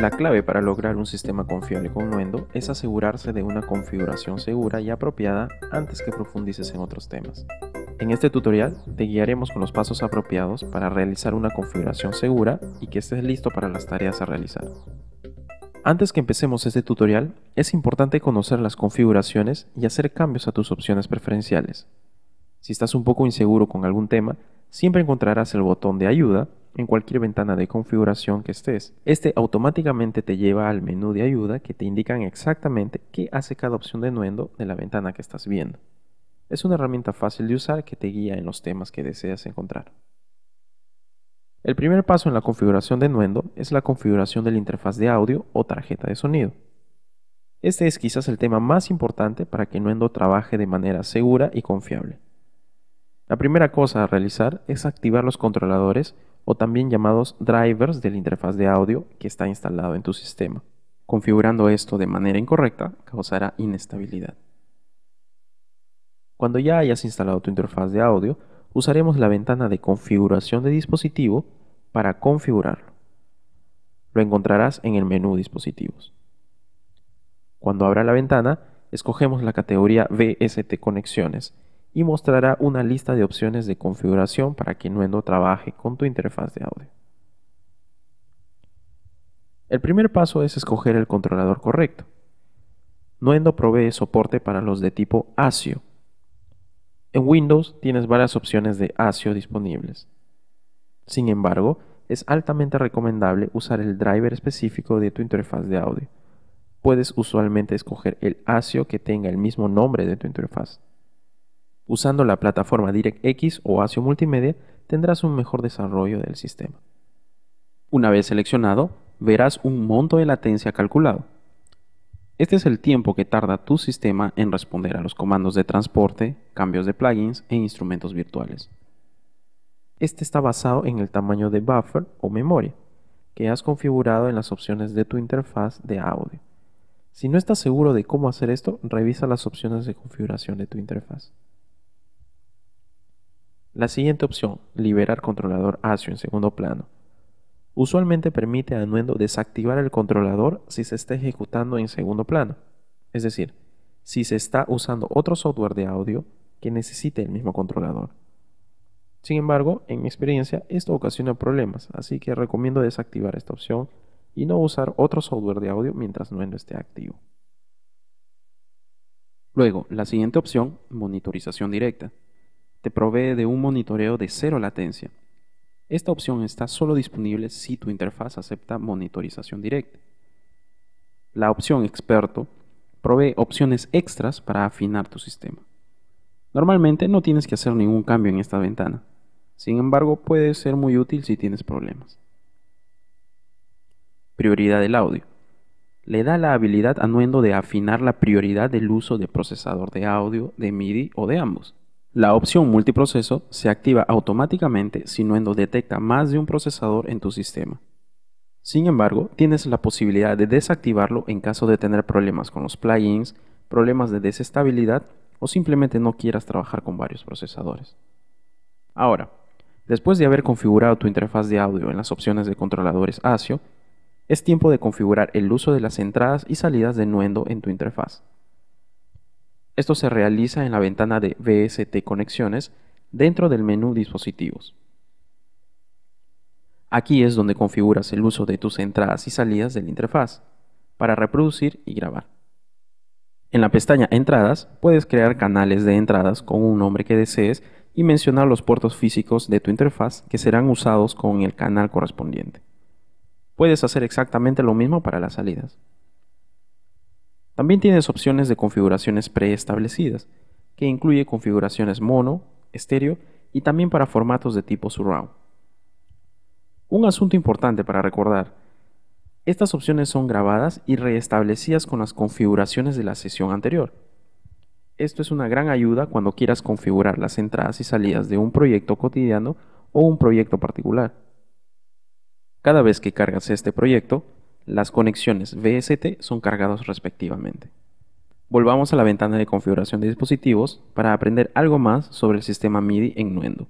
La clave para lograr un sistema confiable con Nuendo es asegurarse de una configuración segura y apropiada antes que profundices en otros temas. En este tutorial te guiaremos con los pasos apropiados para realizar una configuración segura y que estés listo para las tareas a realizar. Antes que empecemos este tutorial, es importante conocer las configuraciones y hacer cambios a tus opciones preferenciales. Si estás un poco inseguro con algún tema, siempre encontrarás el botón de ayuda en cualquier ventana de configuración que estés. Este automáticamente te lleva al menú de ayuda que te indican exactamente qué hace cada opción de Nuendo de la ventana que estás viendo. Es una herramienta fácil de usar que te guía en los temas que deseas encontrar. El primer paso en la configuración de Nuendo es la configuración de la interfaz de audio o tarjeta de sonido. Este es quizás el tema más importante para que Nuendo trabaje de manera segura y confiable. La primera cosa a realizar es activar los controladores o también llamados drivers de la interfaz de audio que está instalado en tu sistema. Configurando esto de manera incorrecta causará inestabilidad. Cuando ya hayas instalado tu interfaz de audio, usaremos la ventana de configuración de dispositivo para configurarlo. Lo encontrarás en el menú dispositivos. Cuando abra la ventana, escogemos la categoría VST Conexiones y mostrará una lista de opciones de configuración para que Nuendo trabaje con tu interfaz de audio. El primer paso es escoger el controlador correcto. Nuendo provee soporte para los de tipo ASIO. En Windows tienes varias opciones de ASIO disponibles. Sin embargo, es altamente recomendable usar el driver específico de tu interfaz de audio. Puedes usualmente escoger el ASIO que tenga el mismo nombre de tu interfaz. Usando la plataforma DirectX o ASIO Multimedia tendrás un mejor desarrollo del sistema. Una vez seleccionado, verás un monto de latencia calculado. Este es el tiempo que tarda tu sistema en responder a los comandos de transporte, cambios de plugins e instrumentos virtuales. Este está basado en el tamaño de buffer o memoria que has configurado en las opciones de tu interfaz de audio. Si no estás seguro de cómo hacer esto, revisa las opciones de configuración de tu interfaz. La siguiente opción, liberar controlador ASIO en segundo plano, usualmente permite a Nuendo desactivar el controlador si se está ejecutando en segundo plano, es decir, si se está usando otro software de audio que necesite el mismo controlador. Sin embargo, en mi experiencia, esto ocasiona problemas, así que recomiendo desactivar esta opción y no usar otro software de audio mientras Nuendo esté activo. Luego, la siguiente opción, monitorización directa te provee de un monitoreo de cero latencia. Esta opción está solo disponible si tu interfaz acepta monitorización directa. La opción experto provee opciones extras para afinar tu sistema. Normalmente no tienes que hacer ningún cambio en esta ventana. Sin embargo, puede ser muy útil si tienes problemas. Prioridad del audio. Le da la habilidad a Nuendo de afinar la prioridad del uso de procesador de audio, de MIDI o de ambos. La opción multiproceso se activa automáticamente si Nuendo detecta más de un procesador en tu sistema. Sin embargo, tienes la posibilidad de desactivarlo en caso de tener problemas con los plugins, problemas de desestabilidad o simplemente no quieras trabajar con varios procesadores. Ahora, después de haber configurado tu interfaz de audio en las opciones de controladores ASIO, es tiempo de configurar el uso de las entradas y salidas de Nuendo en tu interfaz. Esto se realiza en la ventana de VST Conexiones dentro del menú Dispositivos. Aquí es donde configuras el uso de tus entradas y salidas de la interfaz para reproducir y grabar. En la pestaña Entradas puedes crear canales de entradas con un nombre que desees y mencionar los puertos físicos de tu interfaz que serán usados con el canal correspondiente. Puedes hacer exactamente lo mismo para las salidas. También tienes opciones de configuraciones preestablecidas, que incluye configuraciones mono, estéreo y también para formatos de tipo surround. Un asunto importante para recordar, estas opciones son grabadas y reestablecidas con las configuraciones de la sesión anterior. Esto es una gran ayuda cuando quieras configurar las entradas y salidas de un proyecto cotidiano o un proyecto particular. Cada vez que cargas este proyecto, las conexiones VST son cargados respectivamente. Volvamos a la ventana de configuración de dispositivos para aprender algo más sobre el sistema MIDI en Nuendo.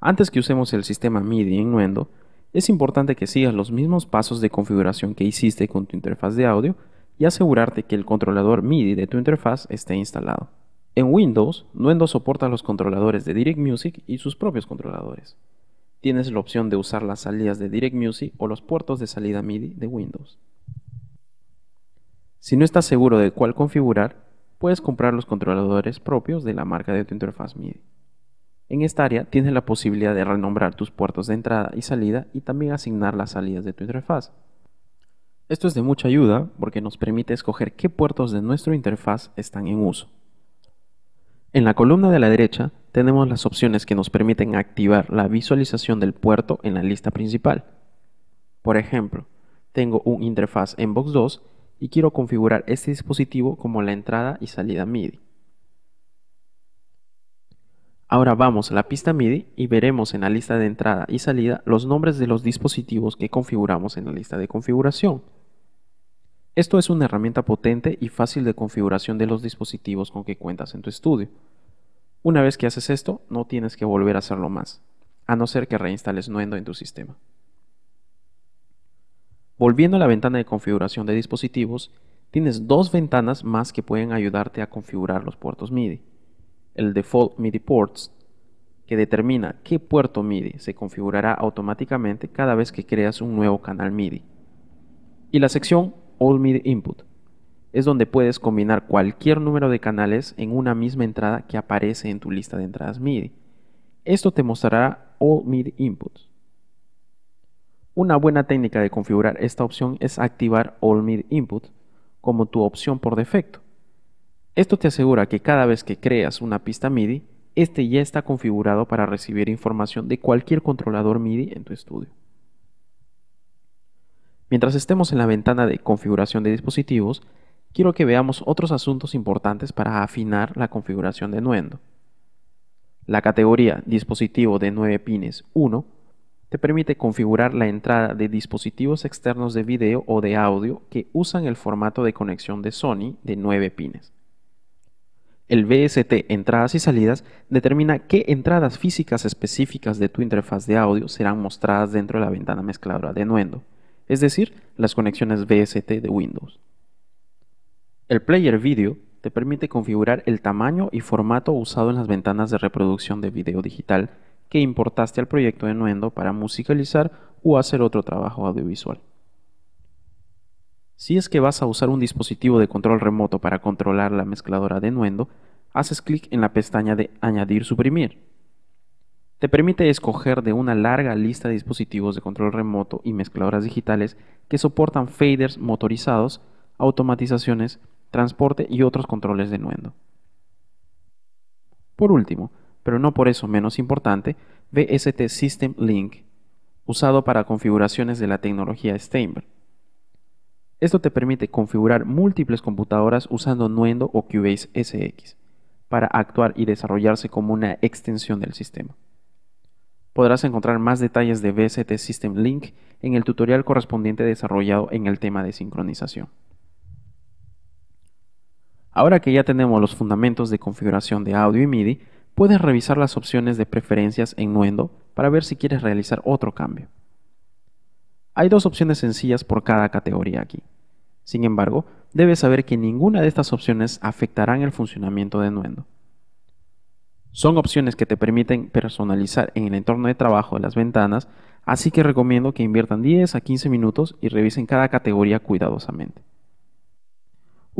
Antes que usemos el sistema MIDI en Nuendo, es importante que sigas los mismos pasos de configuración que hiciste con tu interfaz de audio y asegurarte que el controlador MIDI de tu interfaz esté instalado. En Windows, Nuendo soporta los controladores de Direct Music y sus propios controladores tienes la opción de usar las salidas de Direct Music o los puertos de salida MIDI de Windows. Si no estás seguro de cuál configurar, puedes comprar los controladores propios de la marca de tu interfaz MIDI. En esta área tienes la posibilidad de renombrar tus puertos de entrada y salida y también asignar las salidas de tu interfaz. Esto es de mucha ayuda porque nos permite escoger qué puertos de nuestra interfaz están en uso. En la columna de la derecha tenemos las opciones que nos permiten activar la visualización del puerto en la lista principal. Por ejemplo, tengo un interfaz en Box 2 y quiero configurar este dispositivo como la entrada y salida MIDI. Ahora vamos a la pista MIDI y veremos en la lista de entrada y salida los nombres de los dispositivos que configuramos en la lista de configuración. Esto es una herramienta potente y fácil de configuración de los dispositivos con que cuentas en tu estudio. Una vez que haces esto, no tienes que volver a hacerlo más, a no ser que reinstales Nuendo en tu sistema. Volviendo a la ventana de configuración de dispositivos, tienes dos ventanas más que pueden ayudarte a configurar los puertos MIDI. El Default MIDI Ports, que determina qué puerto MIDI se configurará automáticamente cada vez que creas un nuevo canal MIDI. Y la sección All MIDI Input, es donde puedes combinar cualquier número de canales en una misma entrada que aparece en tu lista de entradas MIDI. Esto te mostrará All MIDI Inputs. Una buena técnica de configurar esta opción es activar All MIDI Inputs como tu opción por defecto. Esto te asegura que cada vez que creas una pista MIDI, este ya está configurado para recibir información de cualquier controlador MIDI en tu estudio. Mientras estemos en la ventana de configuración de dispositivos, quiero que veamos otros asuntos importantes para afinar la configuración de Nuendo. La categoría Dispositivo de 9 pines 1 te permite configurar la entrada de dispositivos externos de video o de audio que usan el formato de conexión de Sony de 9 pines. El BST Entradas y Salidas determina qué entradas físicas específicas de tu interfaz de audio serán mostradas dentro de la ventana mezcladora de Nuendo, es decir, las conexiones BST de Windows. El player video te permite configurar el tamaño y formato usado en las ventanas de reproducción de video digital que importaste al proyecto de Nuendo para musicalizar o hacer otro trabajo audiovisual. Si es que vas a usar un dispositivo de control remoto para controlar la mezcladora de Nuendo, haces clic en la pestaña de Añadir Suprimir. Te permite escoger de una larga lista de dispositivos de control remoto y mezcladoras digitales que soportan faders motorizados, automatizaciones transporte y otros controles de Nuendo. Por último, pero no por eso menos importante, VST System Link, usado para configuraciones de la tecnología Steinberg. Esto te permite configurar múltiples computadoras usando Nuendo o Cubase SX para actuar y desarrollarse como una extensión del sistema. Podrás encontrar más detalles de VST System Link en el tutorial correspondiente desarrollado en el tema de sincronización. Ahora que ya tenemos los fundamentos de configuración de audio y MIDI, puedes revisar las opciones de preferencias en Nuendo para ver si quieres realizar otro cambio. Hay dos opciones sencillas por cada categoría aquí. Sin embargo, debes saber que ninguna de estas opciones afectarán el funcionamiento de Nuendo. Son opciones que te permiten personalizar en el entorno de trabajo de las ventanas, así que recomiendo que inviertan 10 a 15 minutos y revisen cada categoría cuidadosamente.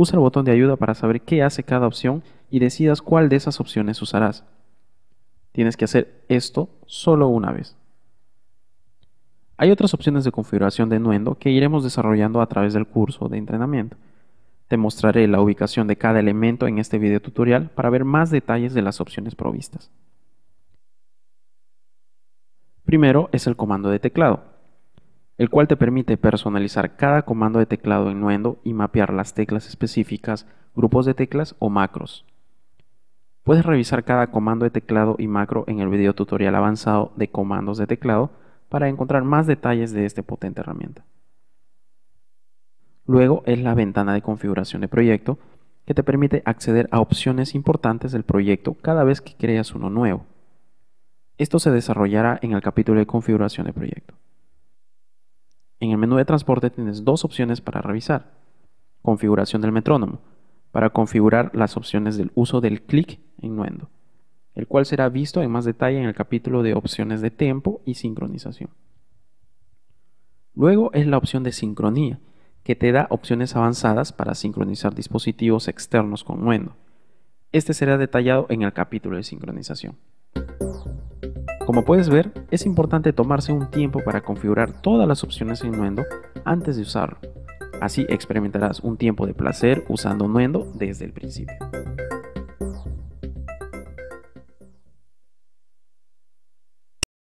Usa el botón de ayuda para saber qué hace cada opción y decidas cuál de esas opciones usarás. Tienes que hacer esto solo una vez. Hay otras opciones de configuración de Nuendo que iremos desarrollando a través del curso de entrenamiento. Te mostraré la ubicación de cada elemento en este video tutorial para ver más detalles de las opciones provistas. Primero es el comando de teclado el cual te permite personalizar cada comando de teclado en Nuendo y mapear las teclas específicas, grupos de teclas o macros. Puedes revisar cada comando de teclado y macro en el video tutorial avanzado de comandos de teclado para encontrar más detalles de esta potente herramienta. Luego es la ventana de configuración de proyecto que te permite acceder a opciones importantes del proyecto cada vez que creas uno nuevo. Esto se desarrollará en el capítulo de configuración de proyecto. En el menú de transporte tienes dos opciones para revisar. Configuración del metrónomo, para configurar las opciones del uso del clic en Nuendo, el cual será visto en más detalle en el capítulo de opciones de tiempo y sincronización. Luego es la opción de sincronía, que te da opciones avanzadas para sincronizar dispositivos externos con Nuendo. Este será detallado en el capítulo de sincronización. Como puedes ver, es importante tomarse un tiempo para configurar todas las opciones en Nuendo antes de usarlo. Así experimentarás un tiempo de placer usando Nuendo desde el principio.